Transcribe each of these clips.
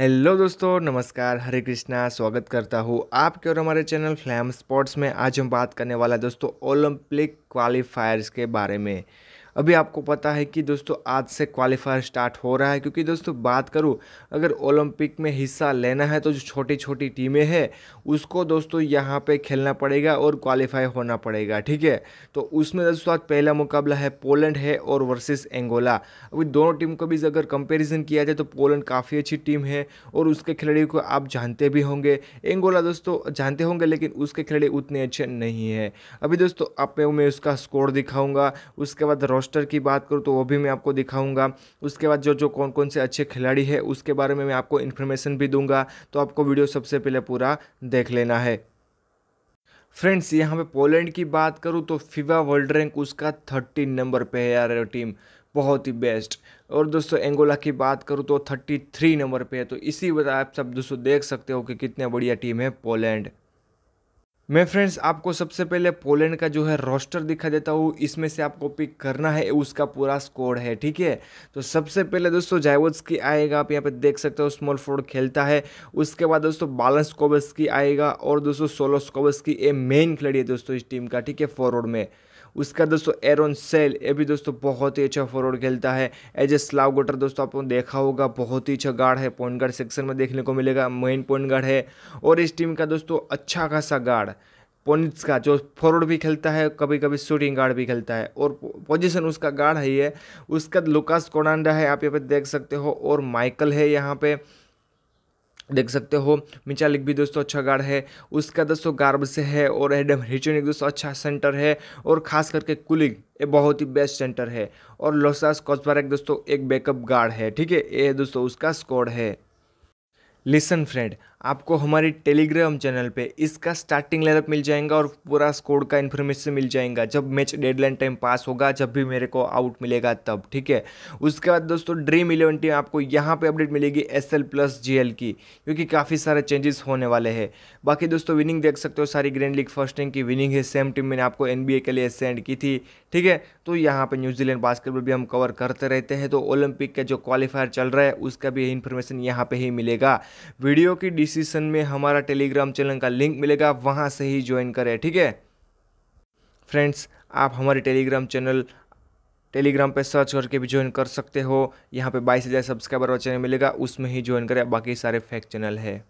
hello दोस्तों नमस्कार हरे कृष्णा स्वागत करता हूँ आपके और हमारे चैनल फ्लैम स्पोर्ट्स में आज हम बात करने वाला दोस्तों ओलंपिक क्वालिफायर्स के बारे में अभी आपको पता है कि दोस्तों आज से क्वालिफायर स्टार्ट हो रहा है क्योंकि दोस्तों बात करूँ अगर ओलंपिक में हिस्सा लेना है तो जो छोटी छोटी टीमें हैं उसको दोस्तों यहाँ पे खेलना पड़ेगा और क्वालिफाई होना पड़ेगा ठीक है तो उसमें दोस्तों आज पहला मुकाबला है पोलैंड है और वर्सेस एंगोला अभी दोनों टीम को भी अगर कंपेरिजन किया जाए तो पोलैंड काफ़ी अच्छी टीम है और उसके खिलाड़ी को आप जानते भी होंगे एंगोला दोस्तों जानते होंगे लेकिन उसके खिलाड़ी उतने अच्छे नहीं है अभी दोस्तों आप मैं उसका स्कोर दिखाऊंगा उसके बाद रोस्ट रोस्टर की बात करूँ तो वो भी मैं आपको दिखाऊँगा उसके बाद जो जो कौन कौन से अच्छे खिलाड़ी है उसके बारे में मैं आपको इन्फॉर्मेशन भी दूंगा तो आपको वीडियो सबसे पहले पूरा देख लेना है फ्रेंड्स यहाँ पे पोलैंड की बात करूँ तो फिवा वर्ल्ड रैंक उसका थर्टीन नंबर पे है यार टीम बहुत ही बेस्ट और दोस्तों एंगोला की बात करूँ तो थर्टी थ्री नंबर पे है तो इसी वजह आप सब दोस्तों देख सकते हो कि कितने बढ़िया टीम है पोलैंड मैं फ्रेंड्स आपको सबसे पहले पोलैंड का जो है रोस्टर दिखा देता हूँ इसमें से आपको पिक करना है उसका पूरा स्कोर है ठीक है तो सबसे पहले दोस्तों जायवोट्स की आएगा आप यहाँ पे देख सकते हो स्मॉल फोर्ड खेलता है उसके बाद दोस्तों बालंस कोबस की आएगा और दोस्तों सोलो स्कोबस की ए मेन खिलाड़ी है दोस्तों इस टीम का ठीक है फॉरवर्ड में उसका दोस्तों एरोन सेल ये भी दोस्तों बहुत ही अच्छा फॉरवर्ड खेलता है एज ए स्लाव गोटर दोस्तों आपको देखा होगा बहुत ही अच्छा गार्ड है पॉइंट गार्ड सेक्शन में देखने को मिलेगा मेन पॉइंट गार्ड है और इस टीम का दोस्तों अच्छा खासा गार्ड पोनिट्स का जो फॉरवर्ड भी खेलता है कभी कभी शूटिंग गार्ड भी खेलता है और पोजीशन उसका गार्ड है ये उसका लुकास कोडांडा है आप यहाँ पे देख सकते हो और माइकल है यहाँ पे देख सकते हो मिचालिक भी दोस्तों अच्छा गार्ड है उसका दोस्तों गार्ब से है और एडम हिचनिक दोस्तों अच्छा सेंटर है और खास करके कुलिंग ये बहुत ही बेस्ट सेंटर है और लोसास कॉस्बारक दोस्तों एक बैकअप गार्ड है ठीक है ये दोस्तों उसका स्कोर है लिसन फ्रेंड आपको हमारे टेलीग्राम चैनल पे इसका स्टार्टिंग लेवलअप मिल जाएगा और पूरा स्कोर का इन्फॉर्मेशन मिल जाएगा जब मैच डेडलाइन टाइम पास होगा जब भी मेरे को आउट मिलेगा तब ठीक है उसके बाद दोस्तों ड्रीम इलेवन टीम आपको यहाँ पे अपडेट मिलेगी S L plus G L की क्योंकि काफ़ी सारे चेंजेस होने वाले हैं बाकी दोस्तों विनिंग देख सकते हो सारी ग्रैंड लीग फर्स्ट टीम की विनिंग है सेम टीम मैंने आपको एन बी ए के लिए सेंड की थी ठीक है तो यहाँ पर न्यूजीलैंड बास्केटबॉल भी हम कवर करते रहते हैं तो ओलंपिक का जो क्वालिफायर चल रहा है उसका भी इन्फॉर्मेशन यहाँ पर ही मिलेगा वीडियो की डिस्क्रिप्शन में हमारा टेलीग्राम चैनल का लिंक मिलेगा वहाँ से ही ज्वाइन करें ठीक है फ्रेंड्स आप हमारे टेलीग्राम चैनल टेलीग्राम पर सर्च करके भी ज्वाइन कर सकते हो यहाँ पे बाईस हज़ार सब्सक्राइबर वाला चैनल मिलेगा उसमें ही ज्वाइन करें बाकी सारे फेक चैनल है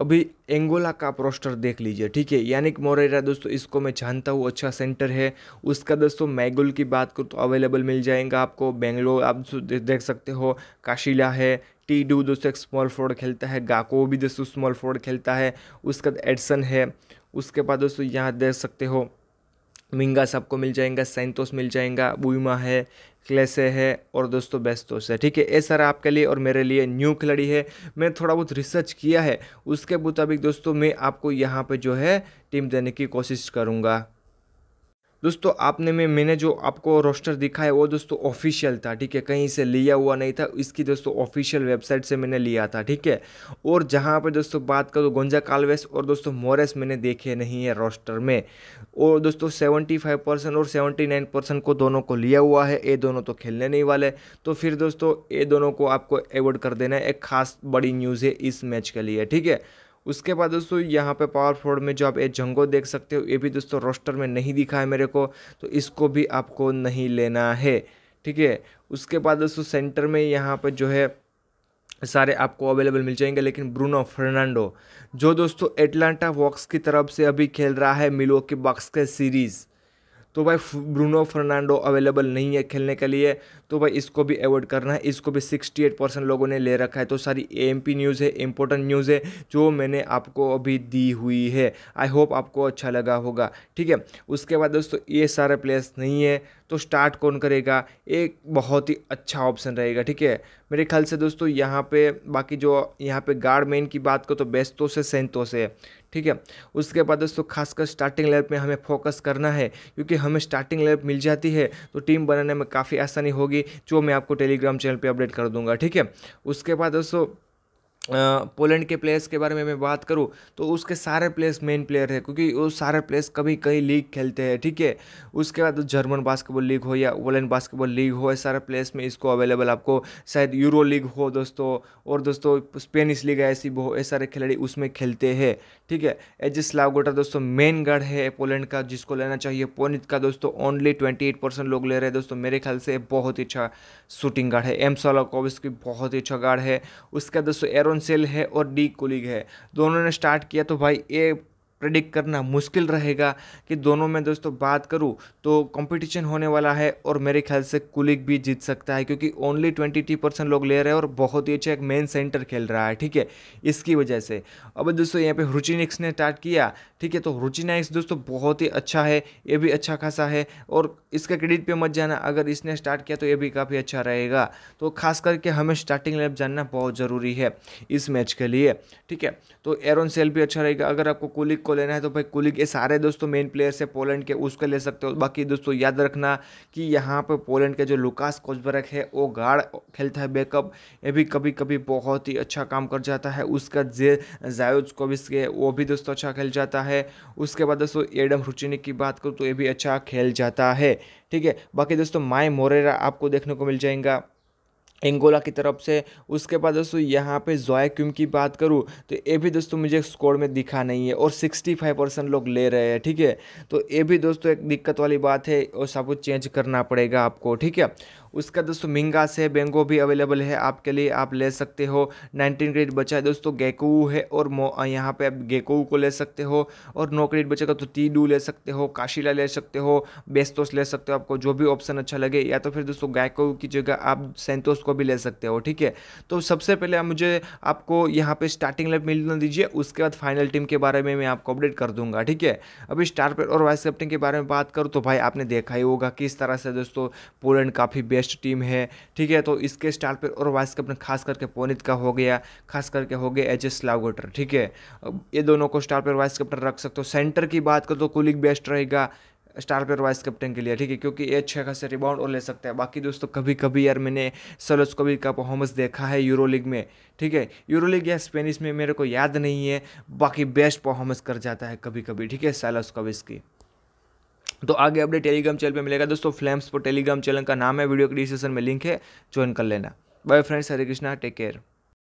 अभी एंगोला का पोस्टर देख लीजिए ठीक है यानिक मोरेरा दोस्तों इसको मैं जानता हूँ अच्छा सेंटर है उसका दोस्तों मैगुल की बात करूँ तो अवेलेबल मिल जाएगा आपको बेंगलोर आप देख सकते हो काशिला है टी डू दोस्तों एक स्मॉल फोर्ड खेलता है गाको भी दोस्तों स्मॉल फोर्ड खेलता है उसके बाद एडसन है उसके बाद दोस्तों यहाँ देख सकते हो मिंगा आपको मिल जाएगा सेंतोस मिल जाएगा बुमा है क्लेसे है और दोस्तों बेस्तोस है ठीक है ये सारा आपके लिए और मेरे लिए न्यू खिलाड़ी है मैं थोड़ा बहुत रिसर्च किया है उसके मुताबिक दोस्तों मैं आपको यहाँ पर जो है टीम देने की कोशिश करूँगा दोस्तों आपने में मैंने जो आपको रोस्टर दिखा है वो दोस्तों ऑफिशियल था ठीक है कहीं से लिया हुआ नहीं था इसकी दोस्तों ऑफिशियल वेबसाइट से मैंने लिया था ठीक है और जहाँ पर दोस्तों बात करूँ गोंजा कालवेस और दोस्तों मोरेस मैंने देखे नहीं है रोस्टर में और दोस्तों सेवेंटी फाइव परसेंट और सेवेंटी नाइन परसेंट को दोनों को लिया हुआ है ये दोनों तो खेलने नहीं वाले तो फिर दोस्तों ये दोनों को आपको एवॉर्ड कर देना है एक खास बड़ी न्यूज़ है इस मैच के लिए ठीक है उसके बाद दोस्तों यहाँ पे पावर फोर्ड में जो आप ए जंगो देख सकते हो ये भी दोस्तों रोस्टर में नहीं दिखा है मेरे को तो इसको भी आपको नहीं लेना है ठीक है उसके बाद दोस्तों सेंटर में यहाँ पर जो है सारे आपको अवेलेबल मिल जाएंगे लेकिन ब्रूनो फर्नांडो जो दोस्तों एटलांटा वॉक्स की तरफ से अभी खेल रहा है मिलो के बक्स के सीरीज़ तो भाई ब्रूनो फर्नांडो अवेलेबल नहीं है खेलने के लिए तो भाई इसको भी अवॉइड करना है इसको भी 68 परसेंट लोगों ने ले रखा है तो सारी पी न्यूज़ है इंपॉर्टेंट न्यूज़ है जो मैंने आपको अभी दी हुई है आई होप आपको अच्छा लगा होगा ठीक है उसके बाद दोस्तों ये सारे प्लेयर्स नहीं है तो स्टार्ट कौन करेगा एक बहुत ही अच्छा ऑप्शन रहेगा ठीक है मेरे ख्याल से दोस्तों यहाँ पे बाकी जो यहाँ पे गार्ड मेन की बात करो तो बेस्तों से सेंतों से ठीक है उसके बाद दोस्तों खासकर स्टार्टिंग लेवल में हमें फोकस करना है क्योंकि हमें स्टार्टिंग लेवल मिल जाती है तो टीम बनाने में काफ़ी आसानी होगी जो मैं आपको टेलीग्राम चैनल पर अपडेट कर दूंगा ठीक है उसके बाद दोस्तों पोलैंड के प्लेयर्स के बारे में मैं बात करूँ तो उसके सारे प्लेयर्स मेन प्लेयर है क्योंकि वो सारे प्लेयर्स कभी कहीं लीग खेलते हैं ठीक है उसके बाद जर्मन बास्केटबॉल लीग हो या पोलैंड बास्केटबॉल लीग हो सारे प्लेयर्स में इसको अवेलेबल आपको शायद यूरो लीग हो दोस्तों और दोस्तों स्पेनिश लीग ऐसी बहुत सारे खिलाड़ी उसमें खेलते हैं ठीक है एजिस लावगोटा दोस्तों मेन गार्ड है पोलैंड का जिसको लेना चाहिए पोनित का दोस्तों ओनली ट्वेंटी एट परसेंट लोग ले रहे हैं दोस्तों मेरे ख्याल से बहुत ही अच्छा शूटिंग गार्ड है एम सोलाकोविस की बहुत ही अच्छा गार्ड है उसका दोस्तों एरोन सेल है और डी कुलिग है दोनों ने स्टार्ट किया तो भाई ए प्रेडिक्ट करना मुश्किल रहेगा कि दोनों में दोस्तों तो बात करूँ तो कंपटीशन होने वाला है और मेरे ख्याल से कुलिक भी जीत सकता है क्योंकि ओनली ट्वेंटी परसेंट लोग ले रहे हैं और बहुत ही अच्छा एक मेन सेंटर खेल रहा है ठीक है इसकी वजह से अब दोस्तों यहाँ पे रुचिनिक्स ने स्टार्ट किया ठीक है तो रुचिनाइक्स दोस्तों बहुत ही अच्छा है ये भी अच्छा खासा है और इसका क्रेडिट पर मत जाना अगर इसने स्टार्ट किया तो ये भी काफ़ी अच्छा रहेगा तो खास करके हमें स्टार्टिंग लेप जानना बहुत ज़रूरी है इस मैच के लिए ठीक है तो एरोन सेल भी अच्छा रहेगा अगर आपको कुलिक को लेना है तो भाई कुली के सारे दोस्तों मेन प्लेयर्स है पोलैंड के उसको ले सकते हो बाकी दोस्तों याद रखना कि यहाँ पर पोलैंड के जो लुकास कोजबरक है वो गार्ड खेलता है बैकअप ये भी कभी कभी बहुत ही अच्छा काम कर जाता है उसका जे जायोज कोविस के वो भी दोस्तों अच्छा खेल जाता है उसके बाद दोस्तों एडम रुचिनिक की बात करूँ तो ये भी अच्छा खेल जाता है ठीक है बाकी दोस्तों माए मोरेरा आपको देखने को मिल जाएगा एंगोला की तरफ से उसके बाद दोस्तों यहाँ पे जॉय क्यूम की बात करूँ तो ये भी दोस्तों मुझे स्कोर में दिखा नहीं है और 65 परसेंट लोग ले रहे हैं ठीक है तो ये भी दोस्तों एक दिक्कत वाली बात है और सब कुछ चेंज करना पड़ेगा आपको ठीक है उसका दोस्तों मिंगा से बेंगो भी अवेलेबल है आपके लिए आप ले सकते हो नाइनटीन क्रेडिट बचा है दोस्तों गेकोऊ है और यहाँ पे आप गेको को ले सकते हो और नो क्रेडिट का तो टीडू ले सकते हो काशिला ले सकते हो बेस्तोस ले सकते हो आपको जो भी ऑप्शन अच्छा लगे या तो फिर दोस्तों गायको की जगह आप सेंतोस को भी ले सकते हो ठीक है तो सबसे पहले आप मुझे आपको यहाँ पे स्टार्टिंग लाइफ मिलना दीजिए उसके बाद फाइनल टीम के बारे में मैं आपको अपडेट कर दूंगा ठीक है अभी स्टार और वाइस कैप्टन के बारे में बात करूँ तो भाई आपने देखा ही होगा किस तरह से दोस्तों पोलैंड काफ़ी बेस्ट टीम है ठीक है तो इसके स्टार पर और वाइस कैप्टन खास करके पोनित का हो गया खास करके हो गया एच एस लावोटर ठीक है ये दोनों को स्टार पर वाइस कैप्टन रख सकते हो सेंटर की बात करो तो कुलिक बेस्ट रहेगा स्टार प्लेयर वाइस कैप्टन के लिए ठीक है क्योंकि ये अच्छे खासे रिबाउंड और ले सकते हैं बाकी दोस्तों कभी कभी यार मैंने सलोज कबीर का परफॉर्मेंस देखा है यूरो लीग में ठीक है यूरो लीग या स्पेनिश में मेरे को याद नहीं है बाकी बेस्ट परफॉर्मेंस कर जाता है कभी कभी ठीक है सलोज कबीर की तो आगे अपडेट टेलीग्राम चैनल पे मिलेगा दोस्तों फ्लेम्स पर टेलीग्राम चैनल का नाम है वीडियो के डिस्क्रिप्शन में लिंक है ज्वाइन कर लेना bye friends Hare Krishna take care